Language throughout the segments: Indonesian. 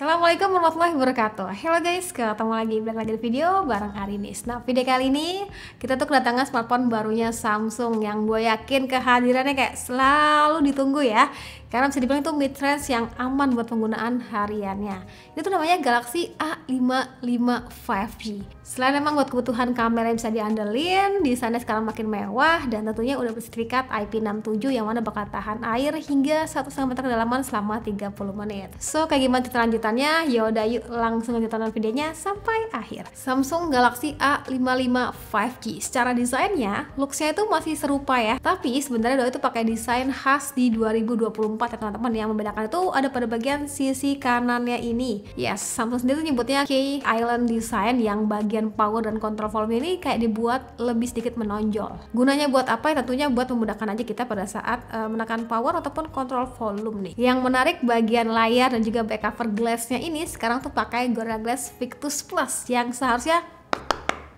Assalamualaikum warahmatullahi wabarakatuh Halo guys, ketemu lagi balik lagi di video bareng Arinis Nah video kali ini kita tuh kedatangan smartphone barunya Samsung Yang gue yakin kehadirannya kayak selalu ditunggu ya karena bisa dibilang itu mid range yang aman buat penggunaan hariannya itu namanya Galaxy A55 5G selain memang buat kebutuhan kamera yang bisa diandelin desainnya sekarang makin mewah dan tentunya udah bersertifikat IP67 yang mana bakal tahan air hingga 1 meter kedalaman selama 30 menit so kayak gimana cerita lanjutannya yaudah yuk langsung lanjutkan videonya sampai akhir Samsung Galaxy A55 5G secara desainnya looksnya itu masih serupa ya tapi sebenarnya doa itu pakai desain khas di 2024 4 ya teman-teman yang membedakan itu ada pada bagian sisi kanannya ini yes Samsung sendiri nyebutnya key island design yang bagian power dan control volume ini kayak dibuat lebih sedikit menonjol gunanya buat apa ya tentunya buat memudahkan aja kita pada saat uh, menekan power ataupun control volume nih yang menarik bagian layar dan juga back cover glassnya ini sekarang tuh pakai Gorilla Glass Victus Plus yang seharusnya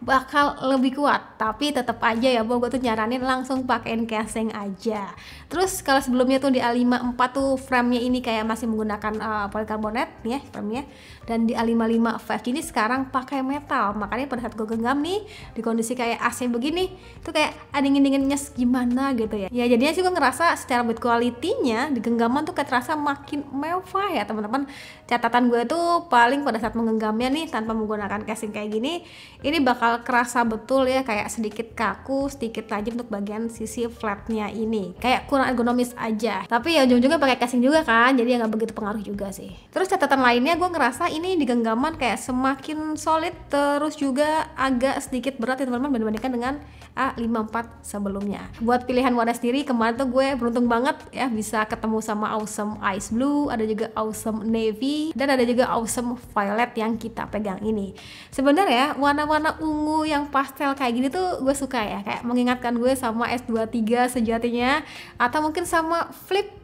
bakal lebih kuat tapi tetap aja ya bu gue tuh nyaranin langsung pakein casing aja terus kalau sebelumnya tuh di A54 tuh framenya ini kayak masih menggunakan uh, polikarbonat ya framenya dan di A55 5G ini sekarang pakai metal makanya pada saat gue genggam nih di kondisi kayak AC begini tuh kayak dingin dinginnya gimana gitu ya ya jadinya sih gue ngerasa secara build quality-nya di genggaman tuh kayak terasa makin mewah ya teman-teman catatan gue tuh paling pada saat menggenggamnya nih tanpa menggunakan casing kayak gini ini bakal bakal kerasa betul ya kayak sedikit kaku, sedikit tajam untuk bagian sisi flatnya ini. Kayak kurang ergonomis aja. Tapi ya ujung-ujungnya pakai casing juga kan, jadi nggak begitu pengaruh juga sih. Terus catatan lainnya gue ngerasa ini di genggaman kayak semakin solid terus juga agak sedikit berat ya teman-teman dibandingkan dengan A54 sebelumnya. Buat pilihan warna sendiri kemarin tuh gue beruntung banget ya bisa ketemu sama Awesome Ice Blue, ada juga Awesome Navy, dan ada juga Awesome Violet yang kita pegang ini. Sebenarnya warna-warna ungu yang pastel kayak gini tuh gue suka ya, kayak mengingatkan gue sama S23 sejatinya atau mungkin sama flip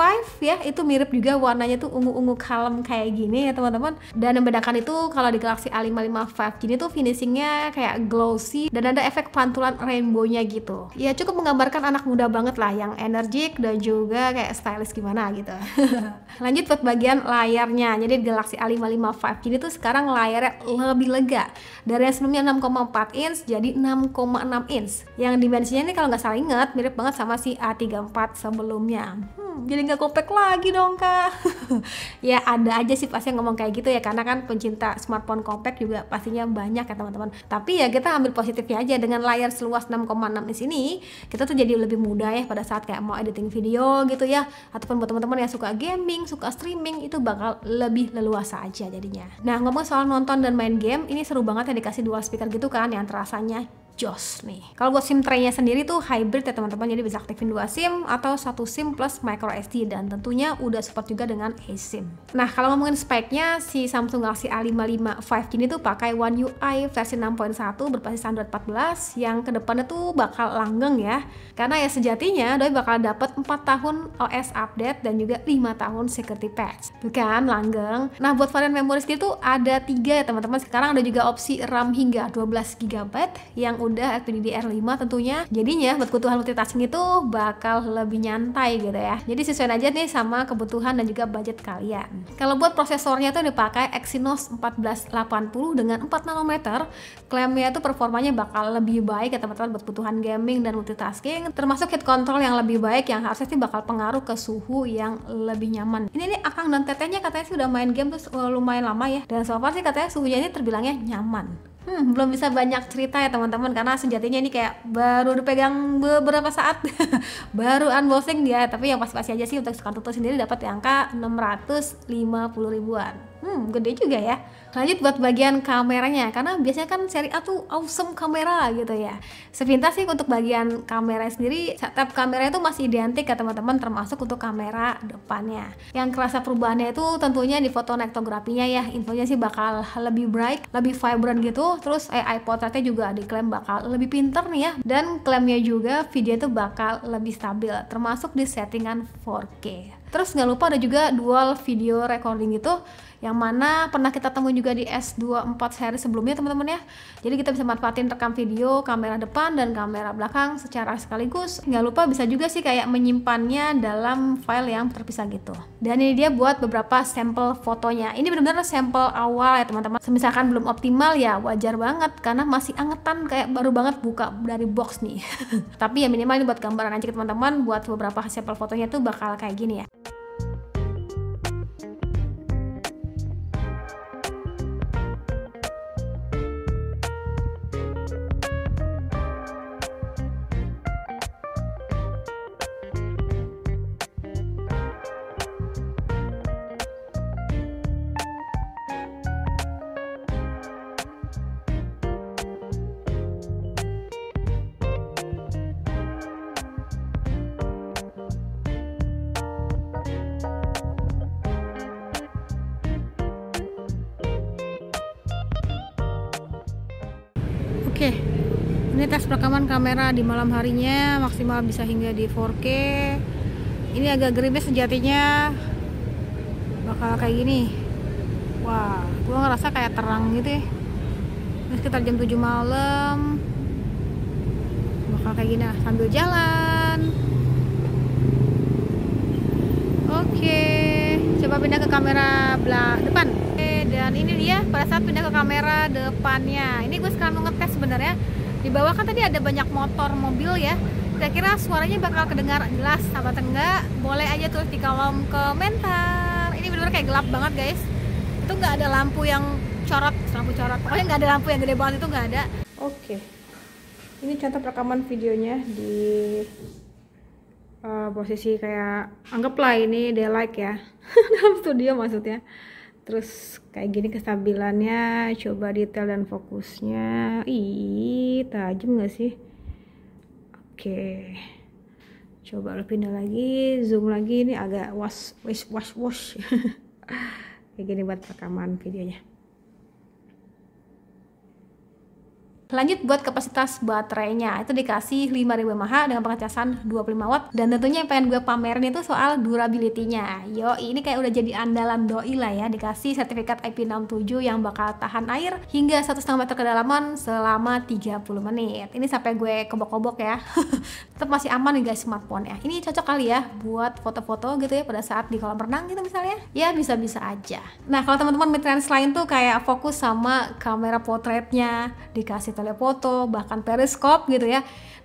5 ya itu mirip juga warnanya tuh ungu-ungu kalem kayak gini ya teman-teman dan membedakan itu kalau di Galaxy a 55 5G ini tuh finishingnya kayak glossy dan ada efek pantulan rainbownya gitu ya cukup menggambarkan anak muda banget lah yang energik dan juga kayak stylish gimana gitu lanjut buat bagian layarnya jadi di Galaxy a 55 5G ini tuh sekarang layarnya lebih lega dari yang sebelumnya 6,4 inch jadi 6,6 inch yang dimensinya ini kalau nggak salah inget mirip banget sama si A34 sebelumnya hmm jadi nggak kompak lagi dong kak ya ada aja sih pasti yang ngomong kayak gitu ya karena kan pencinta smartphone kompak juga pastinya banyak ya teman-teman tapi ya kita ambil positifnya aja dengan layar seluas 6,6 inch ini kita tuh jadi lebih mudah ya pada saat kayak mau editing video gitu ya ataupun buat teman-teman yang suka gaming suka streaming itu bakal lebih leluasa aja jadinya nah ngomong soal nonton dan main game ini seru banget ya dikasih dual speaker gitu kan yang terasanya jos nih. Kalau buat SIM tray-nya sendiri tuh hybrid ya teman-teman, jadi bisa aktifin dua SIM atau satu SIM plus micro SD dan tentunya udah support juga dengan eSIM. Nah, kalau ngomongin speknya, si Samsung Galaxy A55 5G ini tuh pakai One UI versi 6.1 berbasis Android 14 yang kedepannya tuh bakal langgeng ya. Karena ya sejatinya doi bakal dapat 4 tahun OS update dan juga 5 tahun security patch. Bukan langgeng. Nah, buat varian memori sendiri tuh ada tiga ya teman-teman. Sekarang ada juga opsi RAM hingga 12 GB yang udah udah r 5 tentunya jadinya buat kebutuhan multitasking itu bakal lebih nyantai gitu ya jadi sesuai aja nih sama kebutuhan dan juga budget kalian kalau buat prosesornya tuh dipakai Exynos 1480 dengan 4 nanometer klaimnya tuh performanya bakal lebih baik ya teman-teman buat kebutuhan gaming dan multitasking termasuk heat control yang lebih baik yang harusnya sih bakal pengaruh ke suhu yang lebih nyaman ini nih Akang dan Tetehnya katanya sih udah main game terus eh, lumayan lama ya dan so far sih katanya suhunya ini terbilangnya nyaman Hmm, belum bisa banyak cerita ya teman-teman karena sejatinya ini kayak baru dipegang beberapa saat baru unboxing dia tapi yang pasti-pasti aja sih untuk tutup sendiri dapat di angka 650 ribuan Hmm, gede juga ya. Lanjut buat bagian kameranya, karena biasanya kan seri A tuh awesome kamera gitu ya. Sepintas sih untuk bagian kamera sendiri, setup kamera itu masih identik ya teman-teman, termasuk untuk kamera depannya. Yang kerasa perubahannya itu tentunya di foto nektografinya ya, infonya sih bakal lebih bright, lebih vibrant gitu. Terus AI eh, potretnya juga diklaim bakal lebih pinter nih ya. Dan klaimnya juga video itu bakal lebih stabil, termasuk di settingan 4K. Terus nggak lupa ada juga dual video recording gitu yang mana pernah kita temuin juga di S24 seri sebelumnya teman-teman ya. Jadi kita bisa manfaatin rekam video kamera depan dan kamera belakang secara sekaligus. Nggak lupa bisa juga sih kayak menyimpannya dalam file yang terpisah gitu. Dan ini dia buat beberapa sampel fotonya. Ini benar-benar sampel awal ya teman-teman. Misalkan belum optimal ya wajar banget karena masih angetan kayak baru banget buka dari box nih. Tapi ya minimal ini buat gambaran aja teman-teman buat beberapa sampel fotonya tuh bakal kayak gini ya. Oke, ini tes perekaman kamera di malam harinya maksimal bisa hingga di 4K. Ini agak gerimis sejatinya bakal kayak gini. Wah, gua ngerasa kayak terang gitu ya. Ini sekitar jam 7 malam. Bakal kayak gini sambil jalan. Oke, coba pindah ke kamera belah depan dan ini dia pada saat pindah ke kamera depannya ini gue sekarang mau ngetes sebenarnya di bawah kan tadi ada banyak motor mobil ya kira-kira suaranya bakal kedengar jelas apa enggak boleh aja tulis di kolom komentar ini benar-benar kayak gelap banget guys itu nggak ada lampu yang corot lampu corot pokoknya nggak ada lampu yang gede banget itu nggak ada oke okay. ini contoh rekaman videonya di uh, posisi kayak anggaplah ini daylight ya dalam studio maksudnya terus kayak gini kestabilannya coba detail dan fokusnya ih tajam gak sih oke okay. coba lo pindah lagi zoom lagi ini agak wash wash wash wash kayak gini buat rekaman videonya Lanjut buat kapasitas baterainya, itu dikasih 5000 mAh dengan pengecasan 25 watt dan tentunya yang pengen gue pamerin itu soal durability-nya. Yo, ini kayak udah jadi andalan doi lah ya, dikasih sertifikat IP67 yang bakal tahan air hingga 1,5 meter kedalaman selama 30 menit. Ini sampai gue kobok-kobok ya. Tetap masih aman nih guys smartphone ya. Ini cocok kali ya buat foto-foto gitu ya pada saat di kolam renang gitu misalnya. Ya bisa-bisa aja. Nah, kalau teman-teman mitrans lain tuh kayak fokus sama kamera potretnya, dikasih telefoto bahkan periskop gitu ya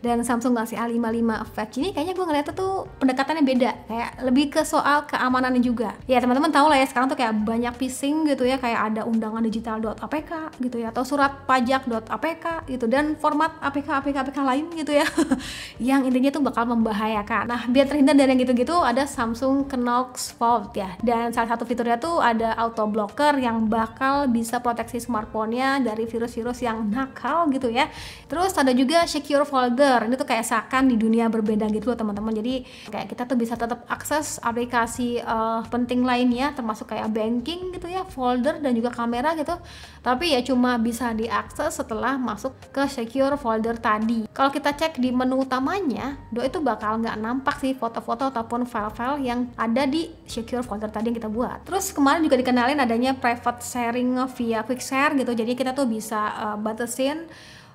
dan Samsung Galaxy A55 5G ini kayaknya gue ngeliatnya tuh pendekatannya beda kayak lebih ke soal keamanannya juga ya teman-teman tau lah ya sekarang tuh kayak banyak phishing gitu ya kayak ada undangan digital apk gitu ya atau surat pajak apk gitu dan format APK APK APK lain gitu ya yang intinya tuh bakal membahayakan nah biar terhindar dari yang gitu-gitu ada Samsung Knox Vault ya dan salah satu fiturnya tuh ada auto blocker yang bakal bisa proteksi smartphone-nya dari virus-virus yang nakal gitu ya terus ada juga secure folder user ini tuh kayak seakan di dunia berbeda gitu loh teman-teman jadi kayak kita tuh bisa tetap akses aplikasi uh, penting lainnya termasuk kayak banking gitu ya folder dan juga kamera gitu tapi ya cuma bisa diakses setelah masuk ke secure folder tadi kalau kita cek di menu utamanya do itu bakal nggak nampak sih foto-foto ataupun file-file yang ada di secure folder tadi yang kita buat terus kemarin juga dikenalin adanya private sharing via quick share gitu jadi kita tuh bisa uh, batasin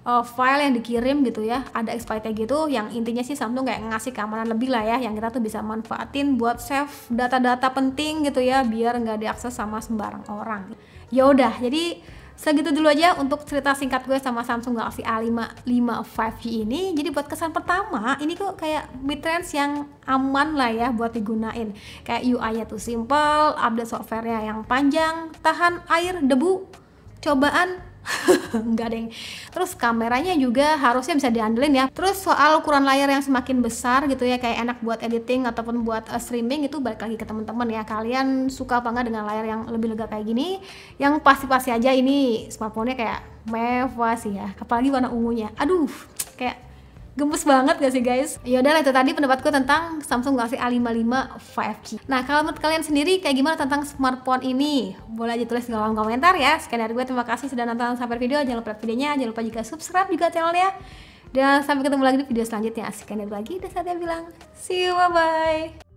uh, file yang dikirim gitu ya ada exploit gitu yang intinya sih Samsung kayak ngasih keamanan lebih lah ya yang kita tuh bisa manfaatin buat save data-data penting gitu ya biar nggak diakses sama sembarang orang ya udah jadi segitu dulu aja untuk cerita singkat gue sama Samsung Galaxy A5 5 5 g ini jadi buat kesan pertama ini kok kayak mid-range yang aman lah ya buat digunain kayak UI nya tuh simple update software-nya yang panjang tahan air debu cobaan enggak ada terus kameranya juga harusnya bisa diandelin ya terus soal ukuran layar yang semakin besar gitu ya kayak enak buat editing ataupun buat uh, streaming itu balik lagi ke teman-teman ya kalian suka apa enggak dengan layar yang lebih lega kayak gini yang pasti-pasti aja ini smartphone-nya kayak mewah sih ya apalagi warna ungunya aduh kayak gemes banget gak sih guys? Yaudah itu tadi pendapatku tentang Samsung Galaxy A55 5G Nah kalau menurut kalian sendiri kayak gimana tentang smartphone ini? Boleh aja tulis di kolom komentar ya Sekian dari gue, terima kasih sudah nonton sampai video Jangan lupa like videonya, jangan lupa juga subscribe juga channelnya Dan sampai ketemu lagi di video selanjutnya Sekian dari lagi, dan saatnya bilang See you, bye-bye